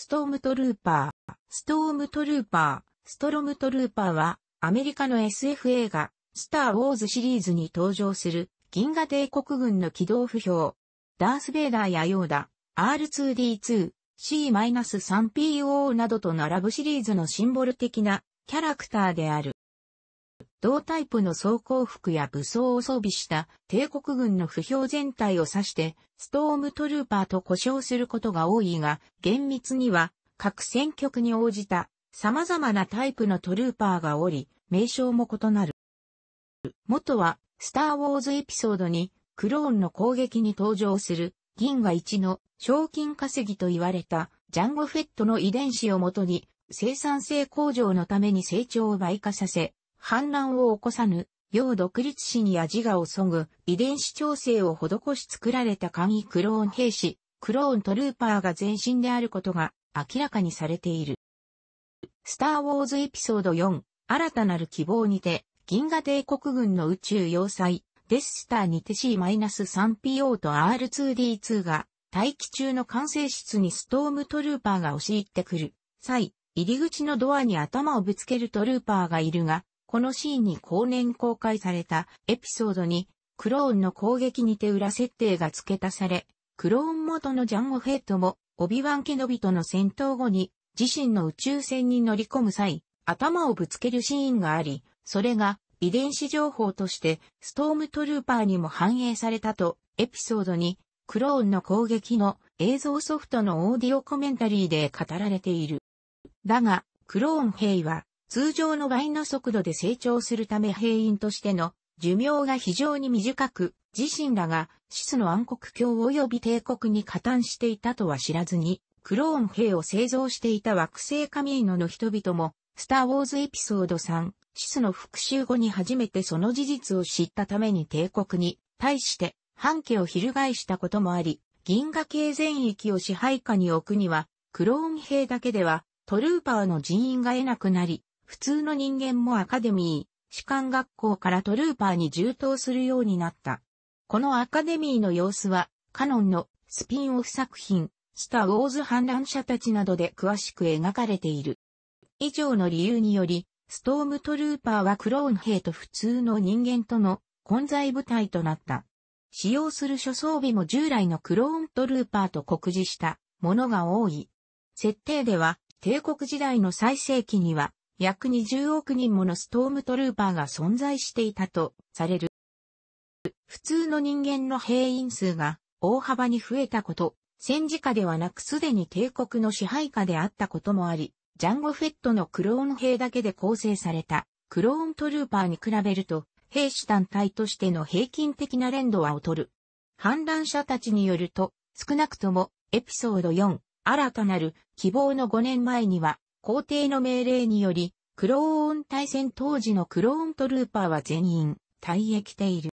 ストームトルーパー。ストームトルーパー、ストロムトルーパーは、アメリカの SF 映画、スター・ウォーズシリーズに登場する、銀河帝国軍の機動不評。ダース・ベイダーやヨーダ、R2D2、C-3PO などと並ぶシリーズのシンボル的なキャラクターである。同タイプの装甲服や武装を装備した帝国軍の不評全体を指して、ストームトルーパーと呼称することが多いが、厳密には、各戦局に応じた様々なタイプのトルーパーがおり、名称も異なる。元は、スターウォーズエピソードに、クローンの攻撃に登場する、銀河一の賞金稼ぎと言われた、ジャンゴフェットの遺伝子をもとに、生産性向上のために成長を倍化させ、反乱を起こさぬ、要独立心に味がをそぐ、遺伝子調整を施し作られた簡易クローン兵士、クローントルーパーが前身であることが明らかにされている。スター・ウォーズエピソード4、新たなる希望にて、銀河帝国軍の宇宙要塞、デススターにて C-3PO と R2D2 が、大気中の管制室にストームトルーパーが押し入ってくる。際、入り口のドアに頭をぶつけるトルーパーがいるが、このシーンに後年公開されたエピソードに、クローンの攻撃にて裏設定が付け足され、クローン元のジャンゴフェッドも、オビワン・ケノビとの戦闘後に、自身の宇宙船に乗り込む際、頭をぶつけるシーンがあり、それが遺伝子情報としてストームトルーパーにも反映されたとエピソードにクローンの攻撃の映像ソフトのオーディオコメンタリーで語られている。だが、クローン兵は通常の倍の速度で成長するため兵員としての寿命が非常に短く、自身らがシスの暗黒教及び帝国に加担していたとは知らずに、クローン兵を製造していた惑星カミーノの人々も、スターウォーズエピソード3、シスの復讐後に初めてその事実を知ったために帝国に対して反旗を翻したこともあり、銀河系全域を支配下に置くには、クローン兵だけではトルーパーの人員が得なくなり、普通の人間もアカデミー、士官学校からトルーパーに充当するようになった。このアカデミーの様子は、カノンのスピンオフ作品、スター・ウォーズ反乱者たちなどで詳しく描かれている。以上の理由により、ストームトルーパーはクローン兵と普通の人間との混在部隊となった。使用する諸装備も従来のクローントルーパーと酷似したものが多い。設定では帝国時代の最盛期には約20億人ものストームトルーパーが存在していたとされる。普通の人間の兵員数が大幅に増えたこと、戦時下ではなくすでに帝国の支配下であったこともあり、ジャンゴフェットのクローン兵だけで構成されたクローントルーパーに比べると、兵士団体としての平均的な連動は劣る。反乱者たちによると、少なくともエピソード4、新たなる希望の5年前には皇帝の命令により、クローン対戦当時のクローントルーパーは全員、退役ている。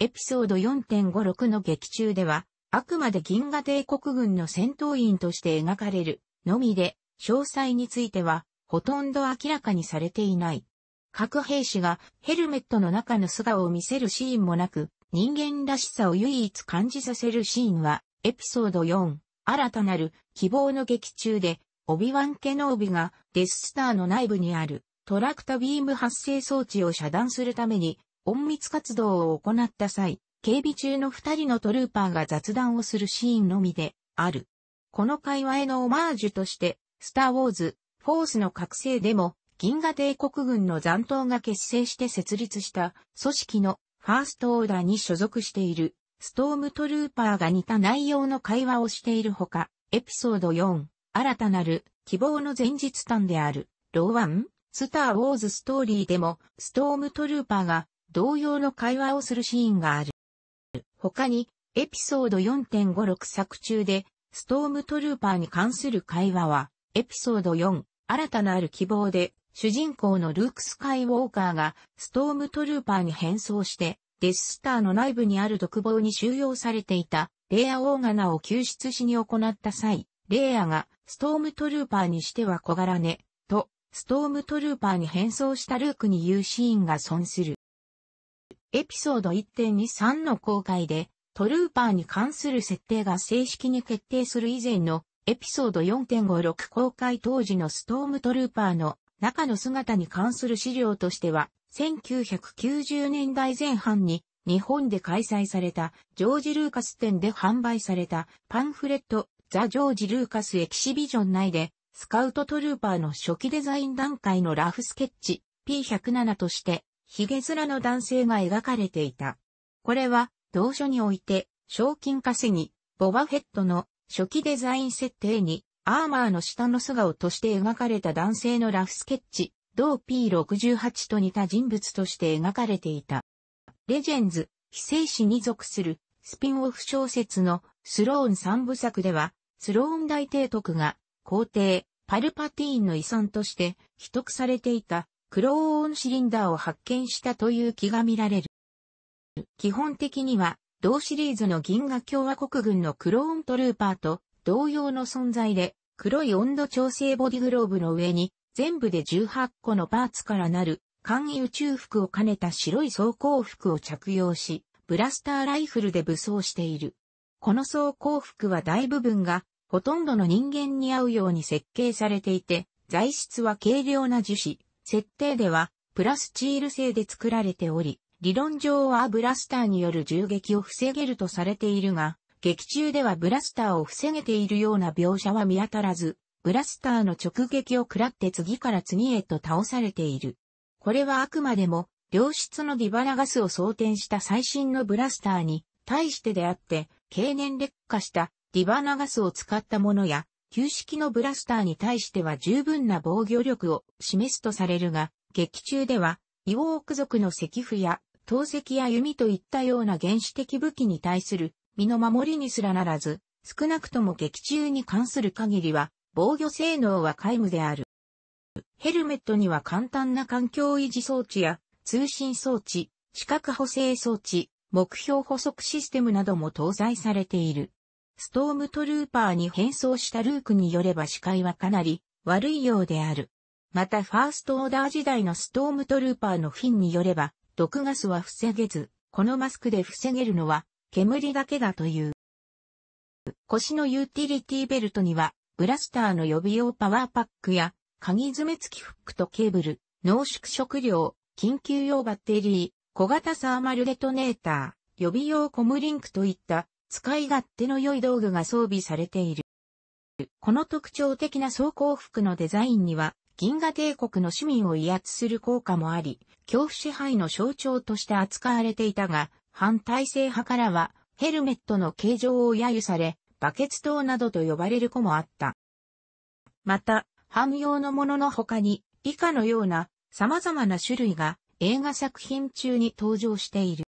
エピソード4.56の劇中では、あくまで銀河帝国軍の戦闘員として描かれる、のみで、詳細については、ほとんど明らかにされていない。各兵士がヘルメットの中の素顔を見せるシーンもなく、人間らしさを唯一感じさせるシーンは、エピソード4、新たなる希望の劇中でオビワン・ケノービがデススターの内部にあるトラクタビーム発生装置を遮断するために隠密活動を行った際、警備中の二人のトルーパーが雑談をするシーンのみである。この会話へのオマージュとして、スター・ウォーズ、フォースの覚醒でも、銀河帝国軍の残党が結成して設立した組織のファーストオーダーに所属しているストームトルーパーが似た内容の会話をしているほか、エピソード4、新たなる希望の前日譚である、ローワン、スター・ウォーズ・ストーリーでも、ストームトルーパーが同様の会話をするシーンがある。他に、エピソード4.56作中で、ストームトルーパーに関する会話は、エピソード4、新たなる希望で、主人公のルーク・スカイウォーカーが、ストームトルーパーに変装して、デススターの内部にある独房に収容されていた、レイア・オーガナを救出しに行った際、レイアが、ストームトルーパーにしては小柄ね、と、ストームトルーパーに変装したルークに言うシーンが損する。エピソード1.23の公開で、トルーパーに関する設定が正式に決定する以前のエピソード4.56公開当時のストームトルーパーの中の姿に関する資料としては、1990年代前半に日本で開催されたジョージ・ルーカス店で販売されたパンフレットザ・ジョージ・ルーカス・エキシビジョン内で、スカウトトルーパーの初期デザイン段階のラフスケッチ P107 として、ヒゲ面の男性が描かれていた。これは、同書において、賞金稼ぎ、ボバヘッドの初期デザイン設定に、アーマーの下の素顔として描かれた男性のラフスケッチ、同 P68 と似た人物として描かれていた。レジェンズ、非正史に属するスピンオフ小説のスローン三部作では、スローン大帝督が、皇帝、パルパティーンの遺産として、秘匿されていた、クローンシリンダーを発見したという気が見られる。基本的には、同シリーズの銀河共和国軍のクローントルーパーと同様の存在で、黒い温度調整ボディグローブの上に、全部で18個のパーツからなる、簡易宇宙服を兼ねた白い装甲服を着用し、ブラスターライフルで武装している。この装甲服は大部分がほとんどの人間に合うように設計されていて、材質は軽量な樹脂、設定ではプラスチール製で作られており、理論上はブラスターによる銃撃を防げるとされているが、劇中ではブラスターを防げているような描写は見当たらず、ブラスターの直撃を食らって次から次へと倒されている。これはあくまでも、良質のディバラガスを装填した最新のブラスターに対してであって、経年劣化したディバナガスを使ったものや、旧式のブラスターに対しては十分な防御力を示すとされるが、劇中では、イオーク族の石符や、投石や弓といったような原始的武器に対する身の守りにすらならず、少なくとも劇中に関する限りは、防御性能は皆無である。ヘルメットには簡単な環境維持装置や通信装置、視覚補正装置、目標補足システムなども搭載されている。ストームトルーパーに変装したルークによれば視界はかなり悪いようである。またファーストオーダー時代のストームトルーパーのフィンによれば、毒ガスは防げず、このマスクで防げるのは煙だけだという。腰のユーティリティベルトには、ブラスターの予備用パワーパックや、鍵詰め付きフックとケーブル、濃縮食料、緊急用バッテリー、小型サーマルデトネーター、予備用コムリンクといった使い勝手の良い道具が装備されている。この特徴的な装甲服のデザインには、銀河帝国の市民を威圧する効果もあり、恐怖支配の象徴として扱われていたが、反体制派からは、ヘルメットの形状を揶揄され、バケツ島などと呼ばれる子もあった。また、汎用のものの他に、以下のような様々な種類が映画作品中に登場している。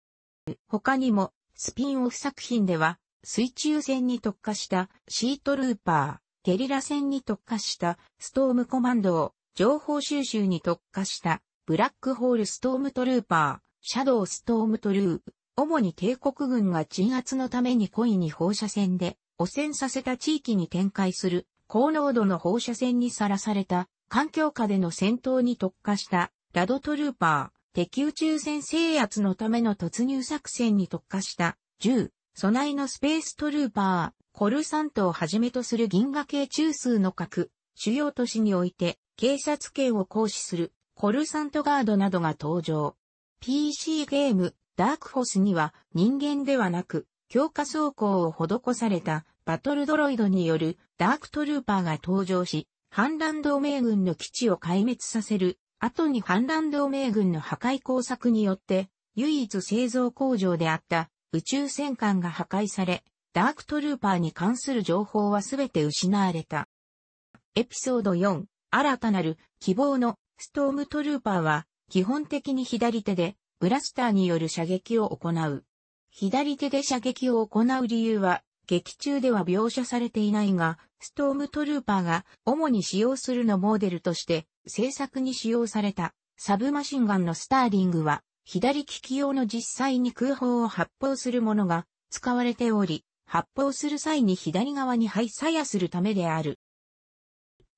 他にもスピンオフ作品では、水中戦に特化したシートルーパー、ゲリラ戦に特化したストームコマンドを、情報収集に特化したブラックホールストームトルーパー、シャドウストームトルー、主に帝国軍が鎮圧のために故意に放射線で汚染させた地域に展開する高濃度の放射線にさらされた環境下での戦闘に特化したラドトルーパー、敵宇宙船制圧のための突入作戦に特化した銃、備えのスペーストルーパー、コルサントをはじめとする銀河系中枢の核、主要都市において警察権を行使するコルサントガードなどが登場。PC ゲーム、ダークホスには人間ではなく強化装甲を施されたバトルドロイドによるダークトルーパーが登場し、反乱同盟軍の基地を壊滅させる後に反乱同盟軍の破壊工作によって、唯一製造工場であった宇宙戦艦が破壊され、ダークトルーパーに関する情報はすべて失われた。エピソード4、新たなる希望のストームトルーパーは、基本的に左手でブラスターによる射撃を行う。左手で射撃を行う理由は、劇中では描写されていないが、ストームトルーパーが主に使用するのモデルとして制作に使用されたサブマシンガンのスターリングは左利き用の実際に空砲を発砲するものが使われており、発砲する際に左側に配左やするためである。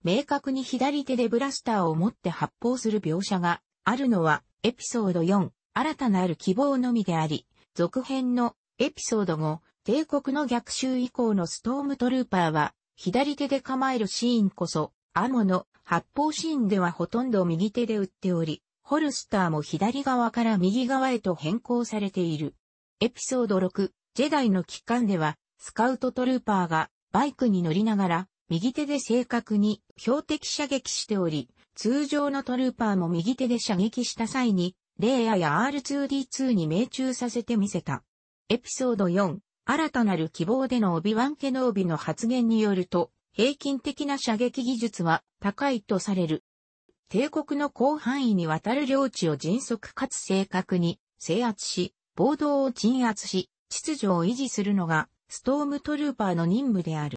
明確に左手でブラスターを持って発砲する描写があるのはエピソード4、新たなる希望のみであり、続編のエピソード5、帝国の逆襲以降のストームトルーパーは、左手で構えるシーンこそ、アモの発砲シーンではほとんど右手で撃っており、ホルスターも左側から右側へと変更されている。エピソード6、ジェダイの機関では、スカウトトルーパーがバイクに乗りながら、右手で正確に標的射撃しており、通常のトルーパーも右手で射撃した際に、レイヤや R2D2 に命中させてみせた。エピソード4、新たなる希望でのオビワン・ケノービの発言によると、平均的な射撃技術は高いとされる。帝国の広範囲にわたる領地を迅速かつ正確に制圧し、暴動を鎮圧し、秩序を維持するのがストームトルーパーの任務である。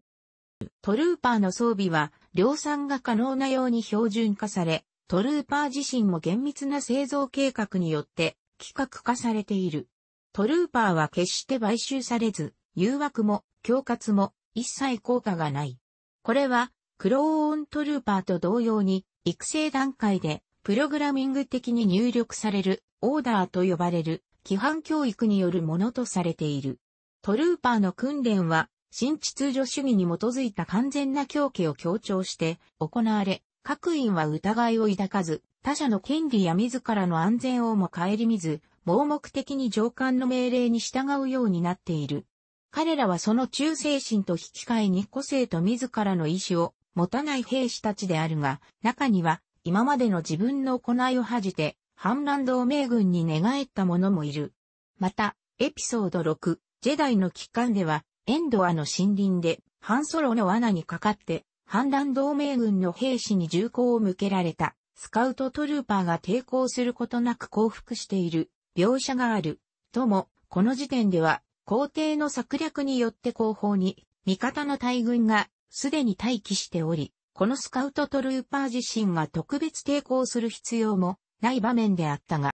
トルーパーの装備は量産が可能なように標準化され、トルーパー自身も厳密な製造計画によって企画化されている。トルーパーは決して買収されず、誘惑も、恐喝も、一切効果がない。これは、クローントルーパーと同様に、育成段階で、プログラミング的に入力される、オーダーと呼ばれる、規範教育によるものとされている。トルーパーの訓練は、新秩序主義に基づいた完全な狂気を強調して行われ、各員は疑いを抱かず、他者の権利や自らの安全をも顧みず、盲目的に上官の命令に従うようになっている。彼らはその忠誠心と引き換えに個性と自らの意志を持たない兵士たちであるが、中には今までの自分の行いを恥じて、反乱同盟軍に寝返った者もいる。また、エピソード6、ジェダイの帰還では、エンドアの森林で、ハンソロの罠にかかって、反乱同盟軍の兵士に銃口を向けられた、スカウトトルーパーが抵抗することなく降伏している。描写がある。とも、この時点では、皇帝の策略によって後方に、味方の大軍が、すでに待機しており、このスカウトトルーパー自身が特別抵抗する必要もない場面であったが、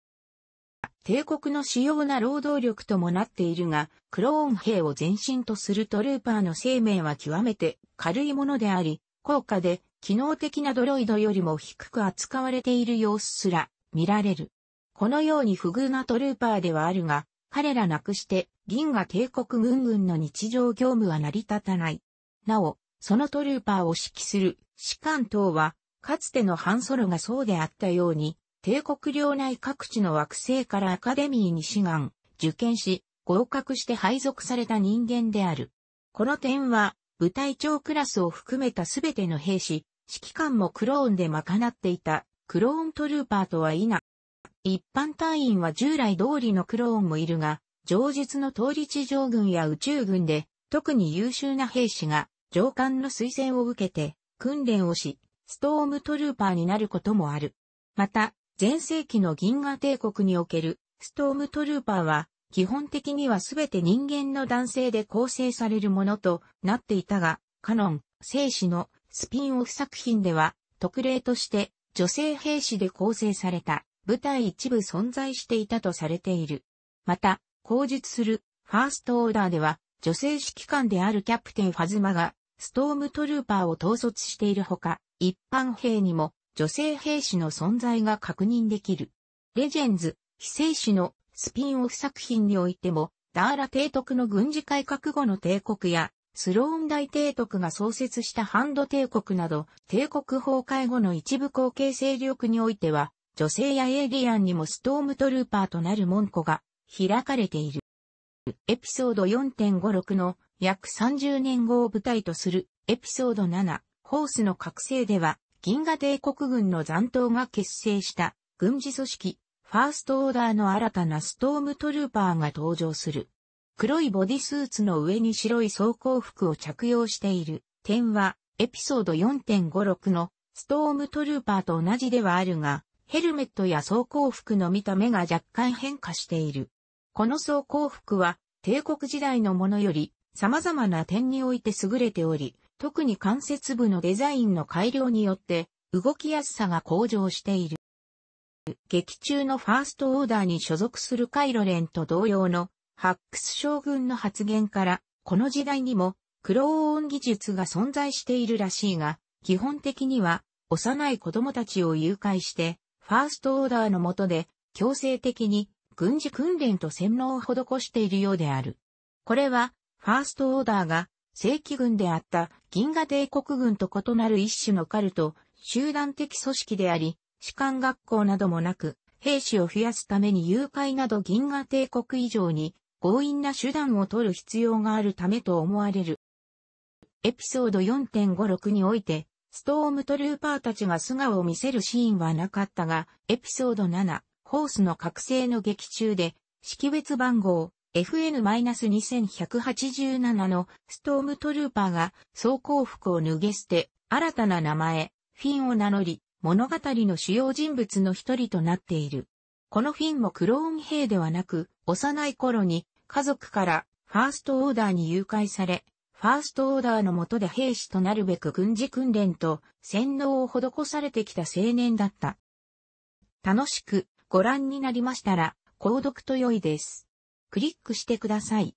帝国の主要な労働力ともなっているが、クローン兵を前進とするトルーパーの生命は極めて軽いものであり、高価で機能的なドロイドよりも低く扱われている様子すら見られる。このように不遇なトルーパーではあるが、彼らなくして銀河帝国軍軍の日常業務は成り立たない。なお、そのトルーパーを指揮する士官等は、かつてのハンソロがそうであったように、帝国領内各地の惑星からアカデミーに志願、受験し、合格して配属された人間である。この点は、部隊長クラスを含めたすべての兵士、指揮官もクローンで賄っていた、クローントルーパーとは否、一般隊員は従来通りのクローンもいるが、上述の通り地上軍や宇宙軍で、特に優秀な兵士が、上官の推薦を受けて、訓練をし、ストームトルーパーになることもある。また、前世紀の銀河帝国における、ストームトルーパーは、基本的にはすべて人間の男性で構成されるものとなっていたが、カノン、生死のスピンオフ作品では、特例として女性兵士で構成された。部隊一部存在していたとされている。また、口述するファーストオーダーでは、女性指揮官であるキャプテンファズマが、ストームトルーパーを統率しているほか、一般兵にも女性兵士の存在が確認できる。レジェンズ、非正史のスピンオフ作品においても、ダーラ提督の軍事改革後の帝国や、スローン大帝督が創設したハンド帝国など、帝国崩壊後の一部後継勢力においては、女性やエイリアンにもストームトルーパーとなる門戸が開かれている。エピソード4.56の約30年後を舞台とするエピソード7、ホースの覚醒では、銀河帝国軍の残党が結成した軍事組織、ファーストオーダーの新たなストームトルーパーが登場する。黒いボディスーツの上に白い装甲服を着用している点は、エピソード4.56のストームトルーパーと同じではあるが、ヘルメットや装甲服の見た目が若干変化している。この装甲服は帝国時代のものより様々な点において優れており、特に関節部のデザインの改良によって動きやすさが向上している。劇中のファーストオーダーに所属するカイロレンと同様のハックス将軍の発言から、この時代にもクローン技術が存在しているらしいが、基本的には幼い子供たちを誘拐してファーストオーダーの下で、強制的に軍事訓練と洗脳を施しているようである。これは、ファーストオーダーが正規軍であった銀河帝国軍と異なる一種のカルト、集団的組織であり、士官学校などもなく、兵士を増やすために誘拐など銀河帝国以上に強引な手段を取る必要があるためと思われる。エピソード4.56において、ストームトルーパーたちが素顔を見せるシーンはなかったが、エピソード7、ホースの覚醒の劇中で、識別番号 FN-2187 のストームトルーパーが装甲服を脱げ捨て、新たな名前、フィンを名乗り、物語の主要人物の一人となっている。このフィンもクローン兵ではなく、幼い頃に家族からファーストオーダーに誘拐され、ファーストオーダーの下で兵士となるべく軍事訓練と洗脳を施されてきた青年だった。楽しくご覧になりましたら、購読と良いです。クリックしてください。